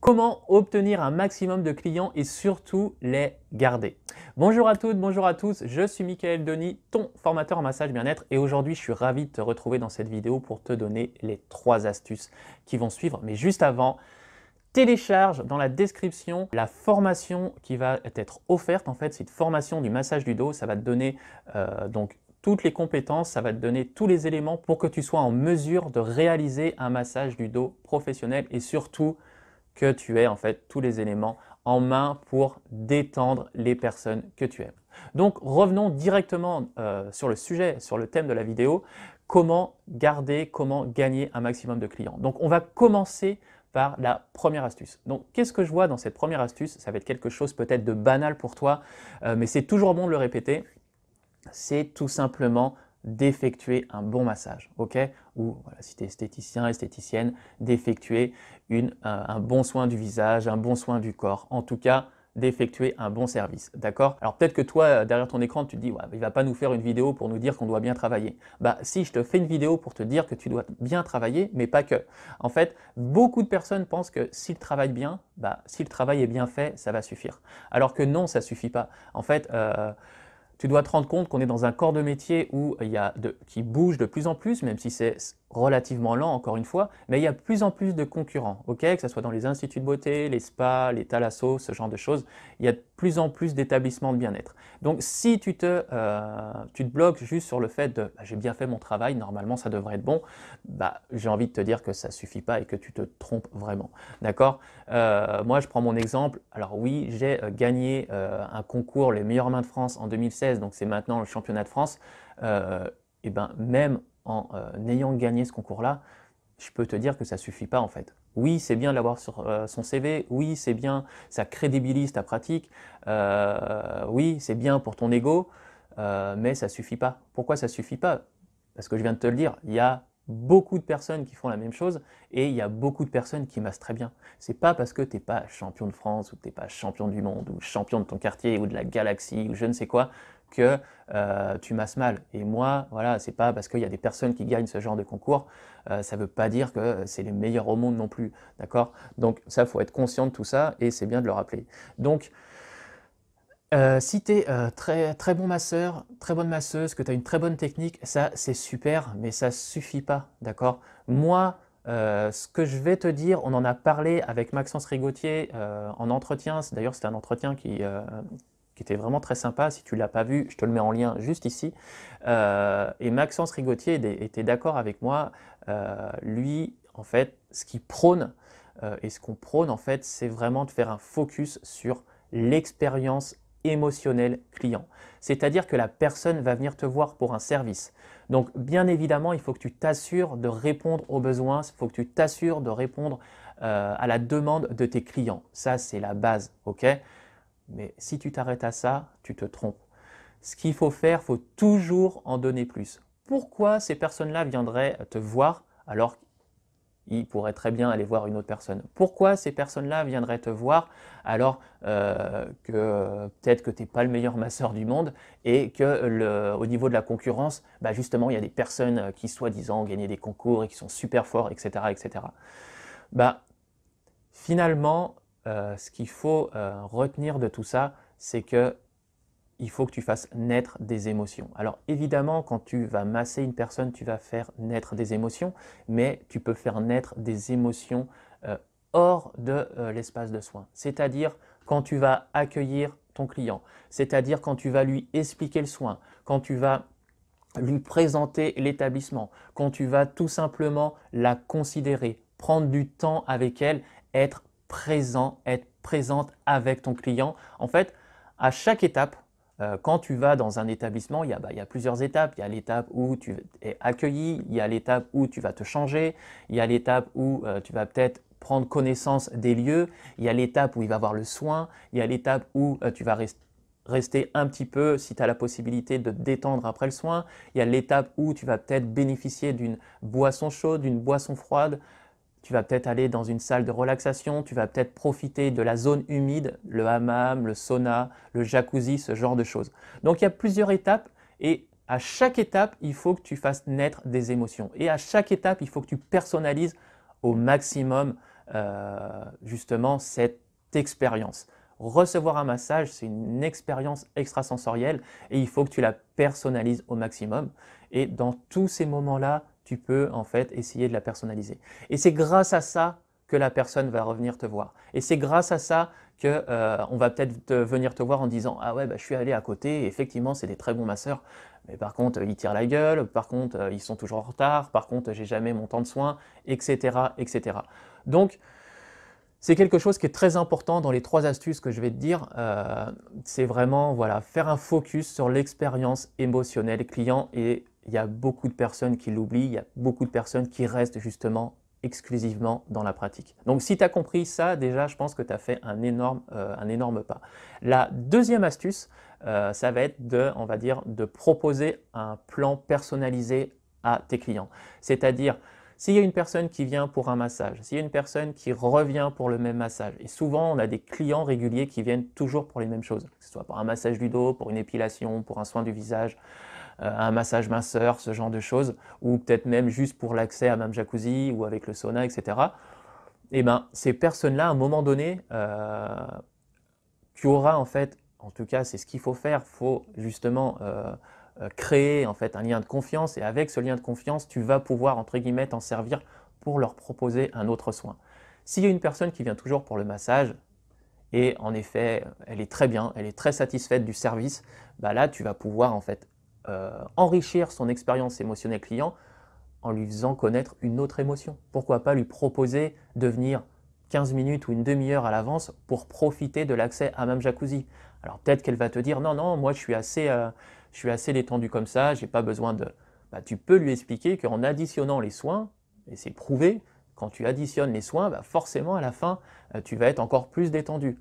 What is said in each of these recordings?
comment obtenir un maximum de clients et surtout les garder. Bonjour à toutes, bonjour à tous, je suis Michael Denis, ton formateur en massage bien-être et aujourd'hui je suis ravi de te retrouver dans cette vidéo pour te donner les trois astuces qui vont suivre. Mais juste avant, télécharge dans la description la formation qui va être offerte. En fait, cette formation du massage du dos, ça va te donner euh, donc toutes les compétences, ça va te donner tous les éléments pour que tu sois en mesure de réaliser un massage du dos professionnel et surtout que tu aies en fait tous les éléments en main pour détendre les personnes que tu aimes. Donc revenons directement euh, sur le sujet, sur le thème de la vidéo, comment garder, comment gagner un maximum de clients. Donc on va commencer par la première astuce. Donc qu'est-ce que je vois dans cette première astuce Ça va être quelque chose peut-être de banal pour toi, euh, mais c'est toujours bon de le répéter. C'est tout simplement d'effectuer un bon massage, Ou voilà, si tu es esthéticien, esthéticienne, d'effectuer euh, un bon soin du visage, un bon soin du corps. En tout cas, d'effectuer un bon service, d'accord Alors peut-être que toi, euh, derrière ton écran, tu te dis, il va pas nous faire une vidéo pour nous dire qu'on doit bien travailler. Bah si, je te fais une vidéo pour te dire que tu dois bien travailler, mais pas que. En fait, beaucoup de personnes pensent que s'ils travaillent bien, bah si le travail est bien fait, ça va suffire. Alors que non, ça suffit pas. En fait, euh, tu dois te rendre compte qu'on est dans un corps de métier où il y a de, qui bouge de plus en plus, même si c'est relativement lent, encore une fois, mais il y a de plus en plus de concurrents, ok que ce soit dans les instituts de beauté, les spas, les thalassos, ce genre de choses, il y a de plus en plus d'établissements de bien-être. Donc si tu te, euh, tu te bloques juste sur le fait de bah, j'ai bien fait mon travail, normalement ça devrait être bon », bah j'ai envie de te dire que ça suffit pas et que tu te trompes vraiment, d'accord euh, Moi, je prends mon exemple, alors oui, j'ai euh, gagné un concours « Les meilleures mains de France » en 2016, donc c'est maintenant le championnat de France, et eh ben même en euh, ayant gagné ce concours-là, je peux te dire que ça suffit pas en fait. Oui, c'est bien l'avoir sur euh, son CV, oui, c'est bien, ça crédibilise ta pratique, euh, oui, c'est bien pour ton ego, mais ça suffit pas. Pourquoi ça suffit pas Parce que je viens de te le dire, il y a beaucoup de personnes qui font la même chose et il y a beaucoup de personnes qui massent très bien. C'est pas parce que tu n'es pas champion de France ou tu n'es pas champion du monde ou champion de ton quartier ou de la galaxie ou je ne sais quoi que euh, tu masses mal. Et moi, voilà, c'est pas parce qu'il y a des personnes qui gagnent ce genre de concours, euh, ça veut pas dire que c'est les meilleurs au monde non plus, d'accord Donc ça, faut être conscient de tout ça et c'est bien de le rappeler. Donc, euh, si tu es euh, très, très bon masseur, très bonne masseuse, que tu as une très bonne technique, ça c'est super, mais ça suffit pas, d'accord Moi, ce que je vais te dire, on en a parlé avec Maxence Rigotier en entretien, d'ailleurs c'est un entretien qui, qui était vraiment très sympa. Si tu ne l'as pas vu, je te le mets en lien juste ici. Euh, et Maxence Rigotier était d'accord avec moi. Euh, lui, en fait, ce qu'il prône euh, et ce qu'on prône, en fait, c'est vraiment de faire un focus sur l'expérience émotionnelle client. C'est-à-dire que la personne va venir te voir pour un service. Donc, bien évidemment, il faut que tu t'assures de répondre aux besoins, il faut que tu t'assures de répondre à la demande de tes clients. Ça, c'est la base, ok mais si tu t'arrêtes à ça, tu te trompes. Ce qu'il faut faire, faut toujours en donner plus. Pourquoi ces personnes-là viendraient te voir alors qu'ils pourraient très bien aller voir une autre personne Pourquoi ces personnes-là viendraient te voir alors euh, que peut-être que tu n'es pas le meilleur masseur du monde et que au niveau de la concurrence, bah, justement, il y a des personnes qui soi-disant ont gagné des concours et qui sont super forts, etc. etc. Bah, finalement, euh, ce qu'il faut euh, retenir de tout ça, c'est que il faut que tu fasses naître des émotions. Alors évidemment, quand tu vas masser une personne, tu vas faire naître des émotions, mais tu peux faire naître des émotions euh, hors de l'espace de soin. C'est-à-dire quand tu vas accueillir ton client, c'est-à-dire quand tu vas lui expliquer le soin, quand tu vas lui présenter l'établissement, quand tu vas tout simplement la considérer, prendre du temps avec elle, être présent, être présente avec ton client. En fait, à chaque étape, euh, quand tu vas dans un établissement, bah, il y, a, plusieurs étapes. Il y a l'étape où tu es accueilli, il y a l'étape où tu vas te changer, il y a l'étape où euh, tu vas peut-être prendre connaissance des lieux, il y a l'étape où il va avoir le soin, il y a l'étape où euh, tu vas rester rester un petit peu si tu as la possibilité de te détendre après le soin. Il y a l'étape où tu vas peut-être bénéficier d'une boisson chaude, d'une boisson froide tu vas peut-être aller dans une salle de relaxation, tu vas peut-être profiter de la zone humide, le hammam, le sauna, le jacuzzi, ce genre de choses. Donc il y a plusieurs étapes et à chaque étape, il faut que tu fasses naître des émotions. Et à chaque étape, il faut que tu personnalises au maximum euh, justement cette expérience. Recevoir un massage, c'est une expérience extrasensorielle et il faut que tu la personnalises au maximum. Et dans tous ces moments-là, tu peux en fait essayer de la personnaliser. Et c'est grâce à ça que la personne va revenir te voir. Et c'est grâce à ça que euh, on va peut-être venir te voir en disant ah ouais bah, je suis allé à côté effectivement c'est des très bons masseurs mais par contre ils tirent la gueule par contre euh, ils sont toujours en retard par contre j'ai jamais mon temps de soin etc etc donc c'est quelque chose qui est très important dans les trois astuces que je vais te dire. Euh, c'est vraiment voilà, faire un focus sur l'expérience émotionnelle client et il y a beaucoup de personnes qui l'oublient, il y a beaucoup de personnes qui restent justement exclusivement dans la pratique. Donc si tu as compris ça, déjà, je pense que tu as fait euh, un énorme, pas. La deuxième astuce, euh, ça va être de, on va dire, de proposer un plan personnalisé à tes clients. C'est-à-dire, s'il y a une personne qui vient pour un massage, s'il y a une personne qui revient pour le même massage, et souvent on a des clients réguliers qui viennent toujours pour les mêmes choses, que ce soit pour un massage du dos, pour une épilation, pour un soin du visage, euh, un massage minceur, ce genre de choses, ou peut-être même juste pour l'accès à même jacuzzi ou avec le sauna, etc. Et eh ben ces personnes-là, à un moment donné, euh, tu auras en fait, en tout cas, c'est ce qu'il faut faire, faut justement euh, créer en fait un lien de confiance et avec ce lien de confiance, tu vas pouvoir entre guillemets t'en servir pour leur proposer un autre soin. S'il y a une personne qui vient toujours pour le massage, et en effet, elle est très bien, elle est très satisfaite du service, bah là, tu vas pouvoir en fait euh, enrichir son expérience émotionnelle client en lui faisant connaître une autre émotion. Pourquoi pas lui proposer de venir 15 minutes ou une demi-heure à l'avance pour profiter de l'accès à même Jacuzzi. Alors peut-être qu'elle va te dire non, non, moi je suis assez, euh, je suis assez détendu comme ça, j'ai pas besoin de. Bah, tu peux lui expliquer qu'en additionnant les soins, et c'est prouvé, quand tu additionnes les soins, bah, forcément à la fin, euh, tu vas être encore plus détendu.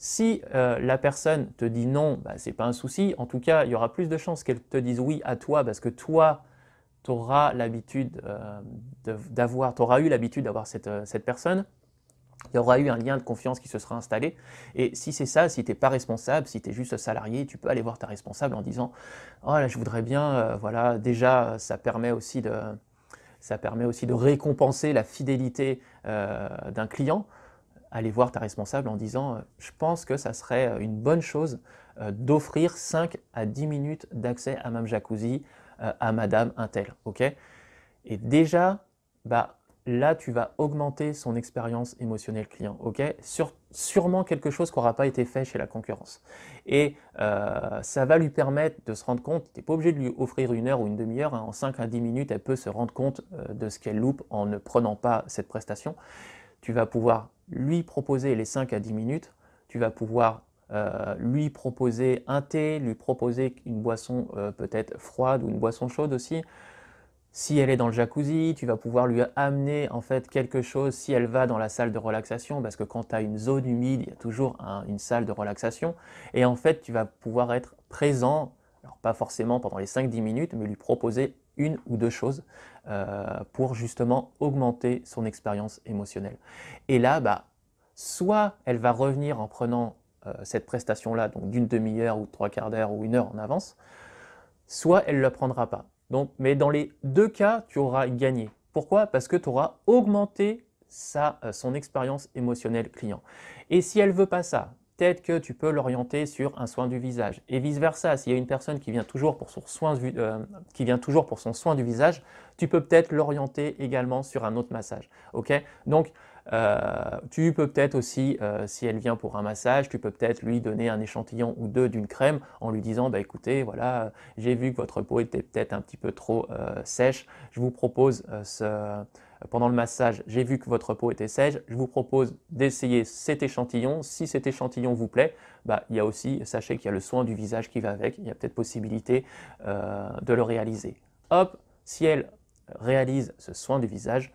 Si euh, la personne te dit non, bah, ce n'est pas un souci. En tout cas, il y aura plus de chances qu'elle te dise oui à toi parce que toi, tu auras l'habitude euh, d'avoir, eu l'habitude d'avoir euh, cette, personne. Il y aura eu un lien de confiance qui se sera installé. Et si c'est ça, si tu n'es pas responsable, si tu es juste salarié, tu peux aller voir ta responsable en disant Oh je voudrais bien, voilà, déjà, ça permet aussi de récompenser la fidélité d'un client aller voir ta responsable en disant euh, je pense que ça serait euh, une bonne chose euh, d'offrir 5 à 10 minutes d'accès à Mme Jacuzzi à Madame Intel. Et déjà, bah, là, tu vas augmenter son expérience émotionnelle client. Sur, sûrement quelque chose qui n'aura pas été fait chez la concurrence. Et ça va lui permettre de se rendre compte, tu n'es pas obligé de lui offrir une heure ou une demi-heure, hein, en 5 à 10 minutes, elle peut se rendre compte de ce qu'elle loupe en ne prenant pas cette prestation tu vas pouvoir lui proposer les 5 à 10 minutes, tu vas pouvoir euh, lui proposer un thé, lui proposer une boisson euh, peut-être froide ou une boisson chaude aussi. Si elle est dans le jacuzzi, tu vas pouvoir lui amener en fait quelque chose si elle va dans la salle de relaxation, parce que quand tu as une zone humide, il y a toujours une salle de relaxation. Et en fait, tu vas pouvoir être présent, alors pas forcément pendant les 5-10 minutes, mais lui proposer une ou deux choses euh, pour justement augmenter son expérience émotionnelle. Et là, bah, soit elle va revenir en prenant euh, cette prestation-là, donc d'une demi-heure ou trois quarts d'heure ou une heure en avance, soit elle ne la prendra pas. Donc, mais dans les deux cas, tu auras gagné. Pourquoi Parce que tu auras augmenté sa, euh, son expérience émotionnelle client. Et si elle veut pas ça, peut-être que tu peux l'orienter sur un soin du visage. Et vice-versa, s'il y a une personne qui vient toujours pour son soin, euh, qui vient toujours pour son soin du visage, tu peux peut-être l'orienter également sur un autre massage. Donc, euh, tu peux peut-être aussi, euh, si elle vient pour un massage, tu peux peut-être lui donner un échantillon ou deux d'une crème en lui disant, bah, écoutez, voilà, j'ai vu que votre peau était peut-être un petit peu trop sèche, je vous propose ce pendant le massage, j'ai vu que votre peau était sèche, je vous propose d'essayer cet échantillon. Si cet échantillon vous plaît, bah, il y a aussi, sachez qu'il y a le soin du visage qui va avec, il y a peut-être possibilité euh, de le réaliser. Hop, si elle réalise ce soin du visage,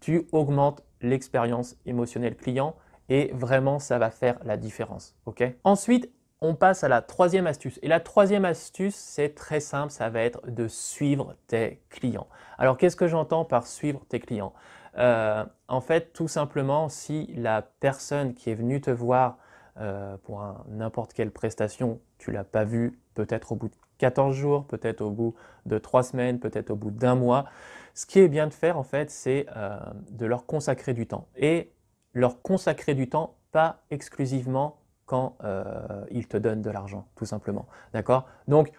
tu augmentes l'expérience émotionnelle client et vraiment ça va faire la différence. ok Ensuite, on passe à la troisième astuce. Et la troisième astuce, c'est très simple, ça va être de suivre tes clients. Alors, qu'est-ce que j'entends par suivre tes clients euh, En fait, tout simplement, si la personne qui est venue te voir euh, pour n'importe quelle prestation, tu l'as pas vu peut-être au bout de 14 jours, peut-être au bout de 3 semaines, peut-être au bout d'un mois, ce qui est bien de faire, en fait, c'est euh, de leur consacrer du temps. Et leur consacrer du temps, pas exclusivement quand ils euh, il te donne de l'argent, tout simplement. D'accord Donc,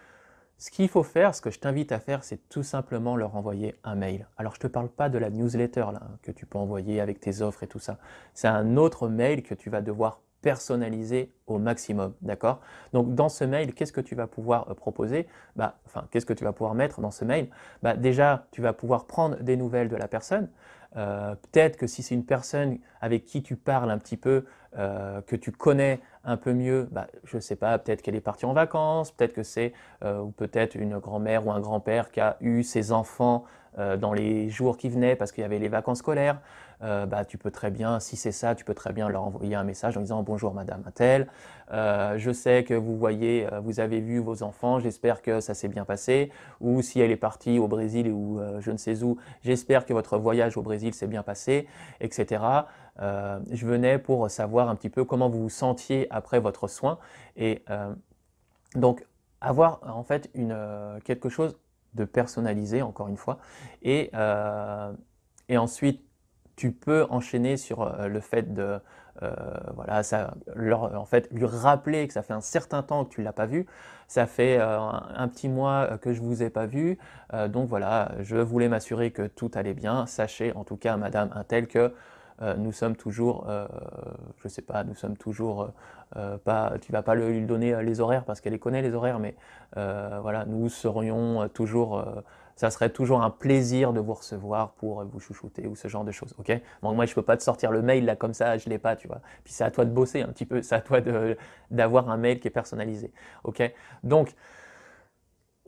ce qu'il faut faire, ce que je t'invite à faire, c'est tout simplement leur envoyer un mail. Alors, je ne te parle pas de la newsletter là, que tu peux envoyer avec tes offres et tout ça. C'est un autre mail que tu vas devoir personnalisé au maximum, d'accord Donc dans ce mail, qu'est-ce que tu vas pouvoir euh, proposer bah, Enfin, qu'est-ce que tu vas pouvoir mettre dans ce mail bah, Déjà, tu vas pouvoir prendre des nouvelles de la personne. Euh, peut-être que si c'est une personne avec qui tu parles un petit peu, euh, que tu connais un peu mieux, bah, je ne sais pas, peut-être qu'elle est partie en vacances, peut-être que c'est ou peut-être une grand-mère ou un grand-père qui a eu ses enfants dans les jours qui venaient parce qu'il y avait les vacances scolaires. Euh, bah, tu peux très bien, si c'est ça, tu peux très bien leur envoyer un message en disant bonjour madame Intel, euh, je sais que vous voyez, euh, vous avez vu vos enfants, j'espère que ça s'est bien passé, ou si elle est partie au Brésil ou je ne sais où, j'espère que votre voyage au Brésil s'est bien passé, etc. je venais pour savoir un petit peu comment vous vous sentiez après votre soin. Et donc, avoir en fait une, quelque chose de personnalisé, encore une fois, et, et ensuite tu peux enchaîner sur euh, le fait de euh, voilà, ça, leur, en fait, lui rappeler que ça fait un certain temps que tu l'as pas vu, ça fait euh, un, petit mois que je vous ai pas vu, donc voilà, je voulais m'assurer que tout allait bien, sachez en tout cas, madame Intel, que nous sommes toujours, je sais pas, nous sommes toujours, pas, tu vas pas lui donner les horaires parce qu'elle connaît les horaires, mais voilà, nous serions toujours ça serait toujours un plaisir de vous recevoir pour vous chouchouter ou ce genre de choses, ok bon, Moi, je ne peux pas te sortir le mail là comme ça, je l'ai pas, tu vois. Puis c'est à toi de bosser un petit peu, c'est à toi d'avoir un mail qui est personnalisé, ok Donc,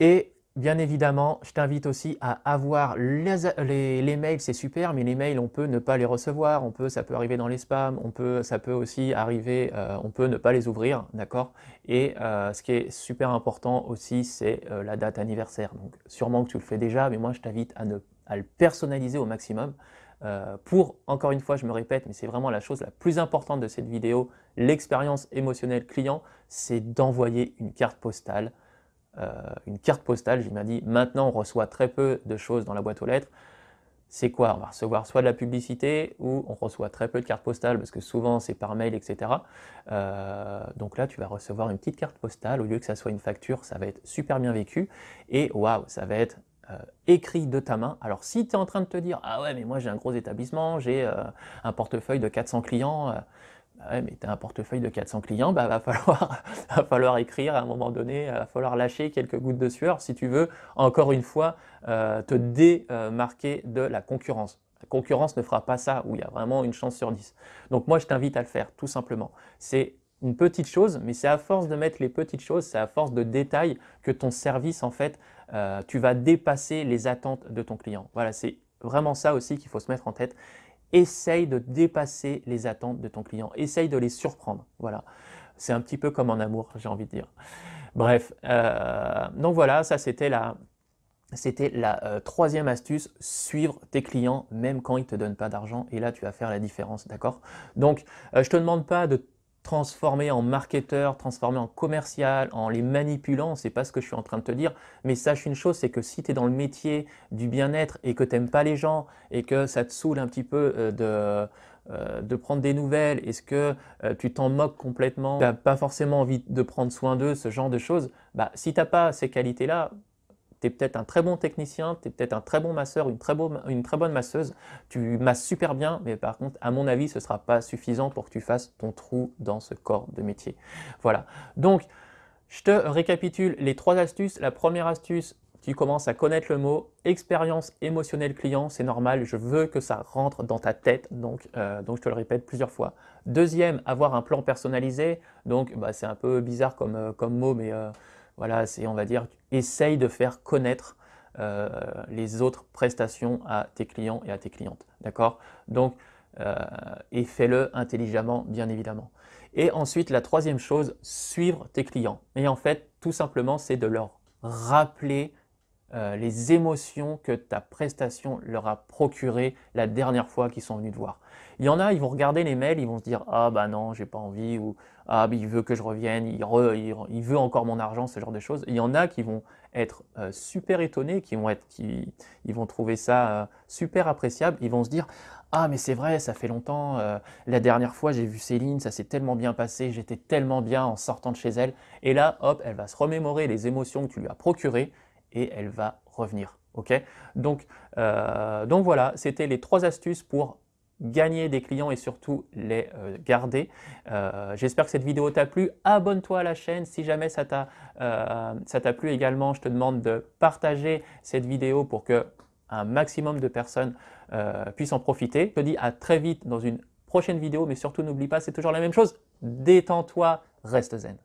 et Bien évidemment, je t'invite aussi à avoir les, mails, c'est super, mais les mails, on peut ne pas les recevoir, on peut, ça peut arriver dans les spams, on peut, ça peut aussi arriver, euh, on peut ne pas les ouvrir, d'accord Et euh, ce qui est super important aussi, c'est euh, la date anniversaire. Donc sûrement que tu le fais déjà, mais moi je t'invite à le personnaliser au maximum. pour, encore une fois, je me répète, mais c'est vraiment la chose la plus importante de cette vidéo, l'expérience émotionnelle client, c'est d'envoyer une carte postale euh, une carte postale. il m'a dit, maintenant on reçoit très peu de choses dans la boîte aux lettres. C'est quoi On va recevoir soit de la publicité ou on reçoit très peu de cartes postales parce que souvent c'est par mail, etc. Euh, donc là, tu vas recevoir une petite carte postale au lieu que ça soit une facture, ça va être super bien vécu et waouh, ça va être euh, écrit de ta main. Alors si tu es en train de te dire, ah ouais, mais moi j'ai un gros établissement, j'ai un portefeuille de 400 clients, ah mais tu as un portefeuille de 400 clients, bah, il va, falloir, écrire à un moment donné, euh, va falloir lâcher quelques gouttes de sueur si tu veux, encore une fois, euh, te démarquer de la concurrence. La concurrence ne fera pas ça, où il y a vraiment une chance sur 10. Donc moi, je t'invite à le faire, tout simplement. C'est une petite chose, mais c'est à force de mettre les petites choses, c'est à force de détails que ton service, en fait, euh, tu vas dépasser les attentes de ton client. Voilà, c'est vraiment ça aussi qu'il faut se mettre en tête, essaye de dépasser les attentes de ton client, essaye de les surprendre. Voilà, c'est un petit peu comme en amour, j'ai envie de dire. Bref, euh, donc voilà, ça c'était la, c'était la euh, troisième astuce, suivre tes clients même quand ils ne te donnent pas d'argent. Et là, tu vas faire la différence, d'accord Donc, euh, je ne te demande pas de transformé en marketeur, transformé en commercial, en les manipulant, c'est pas ce que je suis en train de te dire, mais sache une chose, c'est que si tu es dans le métier du bien-être et que t'aimes pas les gens et que ça te saoule un petit peu euh, de, euh, de prendre des nouvelles, est-ce que euh, tu t'en moques complètement, n'as pas forcément envie de prendre soin d'eux, ce genre de choses, bah si t'as pas ces qualités-là, tu es peut-être un très bon technicien, tu es peut-être un très bon masseur, une très, bonne masseuse, tu masses super bien, mais par contre, à mon avis, ce ne sera pas suffisant pour que tu fasses ton trou dans ce corps de métier. Voilà. Donc, je te récapitule les trois astuces. La première astuce, tu commences à connaître le mot expérience émotionnelle client, c'est normal, je veux que ça rentre dans ta tête, donc, euh, je te le répète plusieurs fois. Deuxième, avoir un plan personnalisé, donc bah, c'est un peu bizarre comme, euh, mot, mais euh, voilà, c'est on va dire, essaye de faire connaître euh, les autres prestations à tes clients et à tes clientes. D'accord Donc, euh, et fais-le intelligemment, bien évidemment. Et ensuite, la troisième chose, suivre tes clients. Et en fait, tout simplement, c'est de leur rappeler euh, les émotions que ta prestation leur a procurées la dernière fois qu'ils sont venus te voir. Il y en a, ils vont regarder les mails, ils vont se dire ah ben non, j'ai pas envie ou ah il veut que je revienne, il, veut encore mon argent, ce genre de choses. Il y en a qui vont être euh, super étonnés, qui vont ils vont trouver ça euh, super appréciable. Ils vont se dire ah mais c'est vrai, ça fait longtemps. la dernière fois j'ai vu Céline, ça s'est tellement bien passé, j'étais tellement bien en sortant de chez elle. Et là hop, elle va se remémorer les émotions que tu lui as procurées et elle va revenir. ok donc, euh, donc voilà, c'était les trois astuces pour gagner des clients et surtout les euh, garder. Euh, j'espère que cette vidéo t'a plu. Abonne-toi à la chaîne si jamais ça t'a plu également. Je te demande de partager cette vidéo pour que un maximum de personnes puissent en profiter. Je te dis à très vite dans une prochaine vidéo, mais surtout n'oublie pas, c'est toujours la même chose. Détends-toi, reste zen.